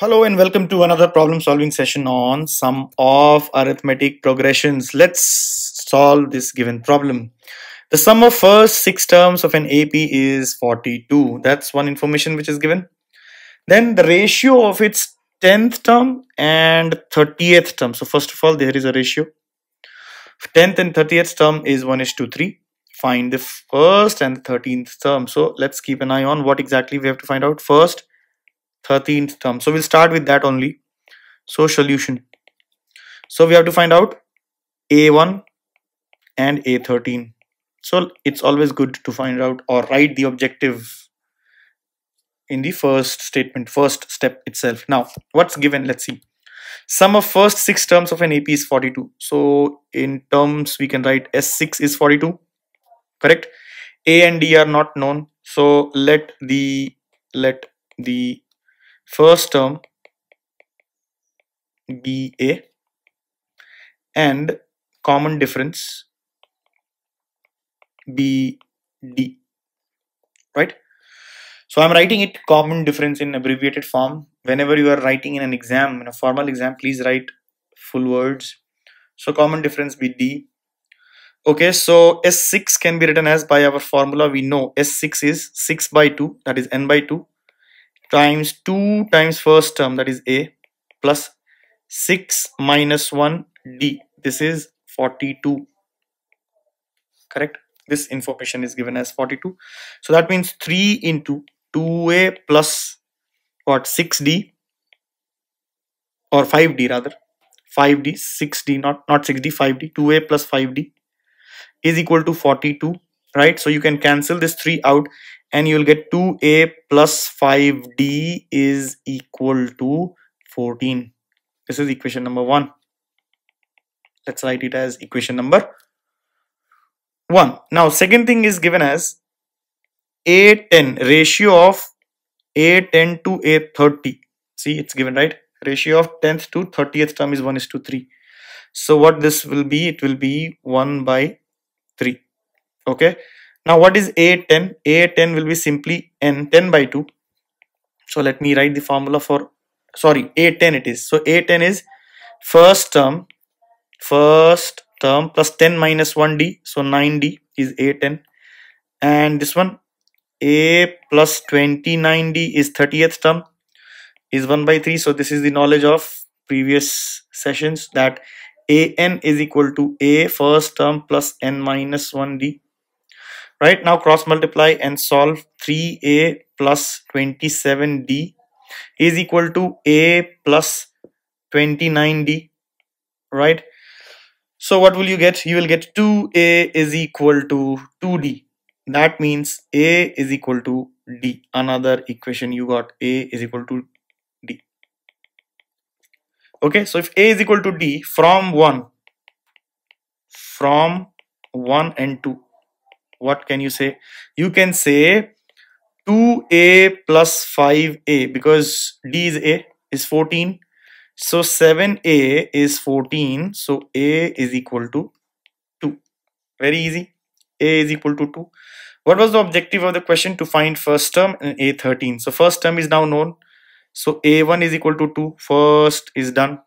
Hello and welcome to another problem solving session on sum of arithmetic progressions. Let's solve this given problem. The sum of first six terms of an AP is 42. That's one information which is given. Then the ratio of its 10th term and 30th term. So first of all, there is a ratio. 10th and 30th term is 1 is to 3. Find the first and 13th term. So let's keep an eye on what exactly we have to find out. First, 13th term so we'll start with that only so solution so we have to find out a1 and a13 so it's always good to find out or write the objective in the first statement first step itself now what's given let's see sum of first six terms of an AP is 42 so in terms we can write S6 is 42 correct A and D are not known so let the let the first term BA and common difference BD right so I'm writing it common difference in abbreviated form whenever you are writing in an exam in a formal exam please write full words so common difference BD okay so S6 can be written as by our formula we know S6 is 6 by 2 that is n by 2 times 2 times first term that is a plus 6 minus 1 d this is 42 correct this information is given as 42 so that means 3 into 2a plus what 6d or 5d rather 5d 6d not not 6d 5d 2a plus 5d is equal to 42 right so you can cancel this 3 out and you will get 2a plus 5d is equal to 14 this is equation number one let's write it as equation number one now second thing is given as a10 ratio of a10 to a30 see it's given right ratio of 10th to 30th term is 1 is to 3 so what this will be it will be 1 by 3 okay now what is A10? A10 will be simply N10 by 2. So let me write the formula for, sorry, A10 it is. So A10 is first term, first term plus 10 minus 1D. So 9D is A10. And this one, A plus 29D is 30th term is 1 by 3. So this is the knowledge of previous sessions that an is equal to a first term plus n minus 1d right now cross multiply and solve 3a plus 27d is equal to a plus 29d right so what will you get you will get 2a is equal to 2d that means a is equal to d another equation you got a is equal to d okay so if a is equal to d from 1 from 1 and 2 what can you say you can say 2a plus 5a because d is a is 14 so 7a is 14 so a is equal to 2 very easy a is equal to 2 what was the objective of the question to find first term and a13 so first term is now known so a1 is equal to 2 first is done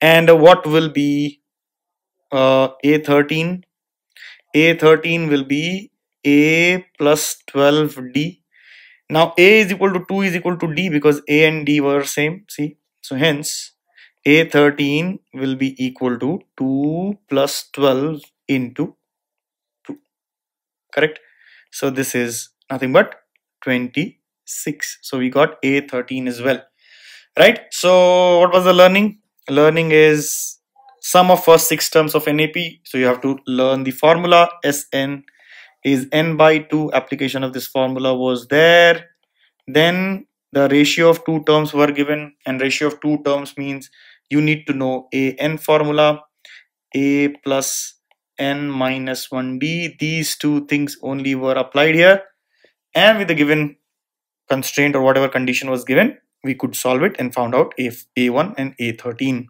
and what will be uh, a13 a13 will be a plus 12d now a is equal to 2 is equal to d because a and d were same see so hence a13 will be equal to 2 plus 12 into 2 correct so this is nothing but 26 so we got a13 as well right so what was the learning learning is sum of first six terms of NAP. So you have to learn the formula Sn is n by 2 application of this formula was there then the ratio of two terms were given and ratio of two terms means you need to know a n formula a plus n minus 1d these two things only were applied here and with the given constraint or whatever condition was given we could solve it and found out if a1 and a13